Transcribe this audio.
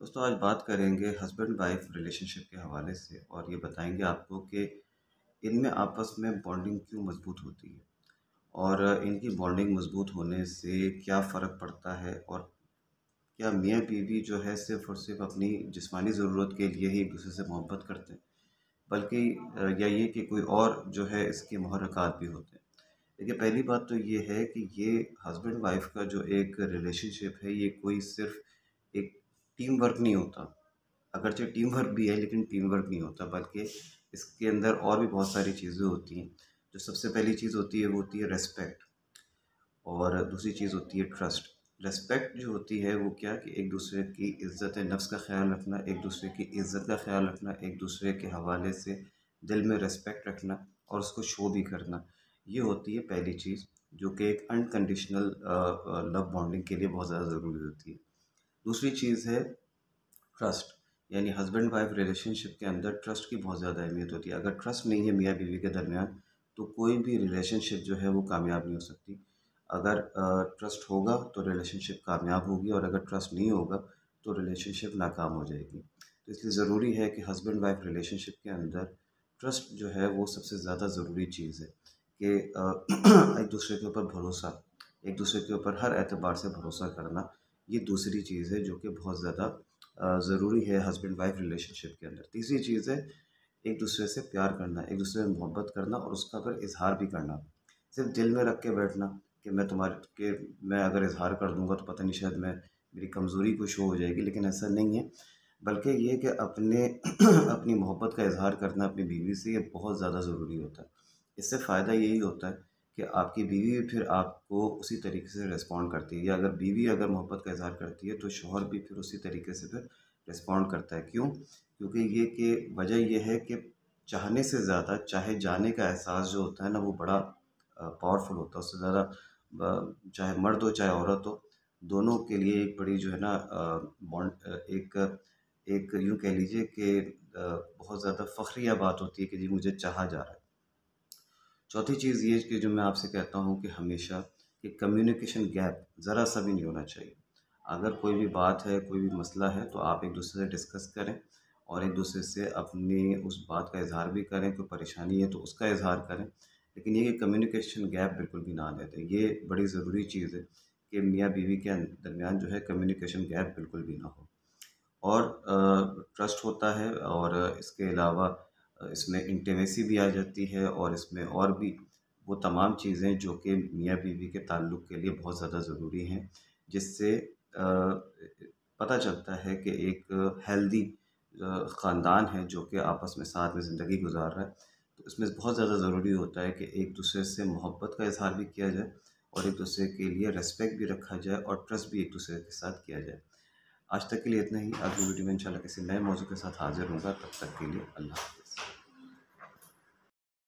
दोस्तों आज बात करेंगे हस्बैंड वाइफ रिलेशनशिप के हवाले से और ये बताएंगे आपको कि इनमें आपस में बॉन्डिंग क्यों मजबूत होती है और इनकी बॉन्डिंग मजबूत होने से क्या फ़र्क पड़ता है और क्या मियाँ बीवी जो है सिर्फ और सिर्फ अपनी जिसमानी ज़रूरत के लिए ही एक दूसरे से मोहब्बत करते हैं बल्कि या ये कि कोई और जो है इसके महरक़ात भी होते हैं देखिए पहली बात तो ये है कि ये हस्बैंड वाइफ का जो एक रिलेशनशिप है ये कोई सिर्फ एक टीम वर्क नहीं होता अगरचे टीम वर्क भी है लेकिन टीम वर्क नहीं होता बल्कि इसके अंदर और भी बहुत सारी चीज़ें होती हैं जो सबसे पहली चीज़ होती है वो होती है रेस्पेक्ट और दूसरी चीज़ होती है ट्रस्ट रेस्पेक्ट जो होती है वो क्या कि एक दूसरे की इज़्ज़त नफ्स का ख्याल रखना एक दूसरे की इज़्ज़त का ख्याल रखना एक दूसरे के हवाले से दिल में रेस्पेक्ट रखना और उसको शो भी करना ये होती है पहली चीज़ जो कि एक अनकंडीशनल लव बॉन्डिंग के लिए बहुत ज़्यादा ज़रूरी होती है दूसरी चीज़ है ट्रस्ट यानी हस्बैंड वाइफ रिलेशनशिप के अंदर ट्रस्ट की बहुत ज़्यादा अहमियत होती है अगर ट्रस्ट नहीं है मियाँ बीवी के दरमियान तो कोई भी रिलेशनशिप जो है वो कामयाब नहीं हो सकती अगर ट्रस्ट होगा तो रिलेशनशिप कामयाब होगी और अगर ट्रस्ट नहीं होगा तो रिलेशनशिप नाकाम हो जाएगी तो इसलिए ज़रूरी है कि हस्बैंड वाइफ रिलेशनशिप के अंदर ट्रस्ट जो है वो सबसे ज़्यादा ज़रूरी चीज़ है कि एक दूसरे के ऊपर भरोसा एक दूसरे के ऊपर हर एतबार से भरोसा करना ये दूसरी चीज़ है जो कि बहुत ज़्यादा ज़रूरी है हस्बैंड वाइफ रिलेशनशिप के अंदर तीसरी चीज़ है एक दूसरे से प्यार करना एक दूसरे से मोहब्बत करना और उसका अगर इजहार भी करना सिर्फ दिल में रख के बैठना कि मैं तुम्हारे के मैं अगर इजहार कर दूँगा तो पता नहीं शायद मैं मेरी कमज़ोरी कुछ हो जाएगी लेकिन ऐसा नहीं है बल्कि ये कि अपने अपनी मोहब्बत का इजहार करना अपनी बीवी से ये बहुत ज़्यादा ज़रूरी होता है इससे फ़ायदा यही होता है कि आपकी बीवी भी फिर आपको उसी तरीके से रिस्पॉन्ड करती है या अगर बीवी अगर मोहब्बत का इजहार करती है तो शोहर भी फिर उसी तरीके से फिर रिस्पॉन्ड करता है क्यों क्योंकि ये कि वजह यह है कि चाहने से ज़्यादा चाहे जाने का एहसास जो होता है ना वो बड़ा पावरफुल होता है उससे ज़्यादा चाहे मर्द हो चाहे औरत हो दोनों के लिए एक बड़ी जो है ना बॉन्ड एक एक यूँ कह लीजिए कि बहुत ज़्यादा फ़ख्रिया बात होती है कि जी मुझे चाहा जा रहा है चौथी चीज़ ये कि जो मैं आपसे कहता हूँ कि हमेशा कि कम्युनिकेशन गैप ज़रा सा भी नहीं होना चाहिए अगर कोई भी बात है कोई भी मसला है तो आप एक दूसरे से डिस्कस करें और एक दूसरे से अपने उस बात का इजहार भी करें कोई परेशानी है तो उसका इजहार करें लेकिन ये कि कम्युनिकेशन गैप बिल्कुल भी ना आने दें ये बड़ी ज़रूरी चीज़ है कि मियाँ बीवी के दरमियान जो है कम्युनिकेशन गैप बिल्कुल भी ना हो और ट्रस्ट होता है और इसके अलावा इसमें इंटीमेसी भी आ जाती है और इसमें और भी वो तमाम चीज़ें जो कि मियाँ बीवी के ताल्लुक़ के लिए बहुत ज़्यादा ज़रूरी हैं जिससे पता चलता है कि एक हेल्दी ख़ानदान है जो कि आपस में साथ में ज़िंदगी गुजार रहा है तो इसमें बहुत ज़्यादा ज़रूरी होता है कि एक दूसरे से मोहब्बत का इजहार भी किया जाए और एक दूसरे के लिए रेस्पेक्ट भी रखा जाए और ट्रस्ट भी एक दूसरे के साथ किया जाए आज तक के लिए इतना ही अगली वीडियो में इंशाल्लाह किसी नए मौजू के साथ हाजिर होगा तब तक के लिए अल्लाह हाफ़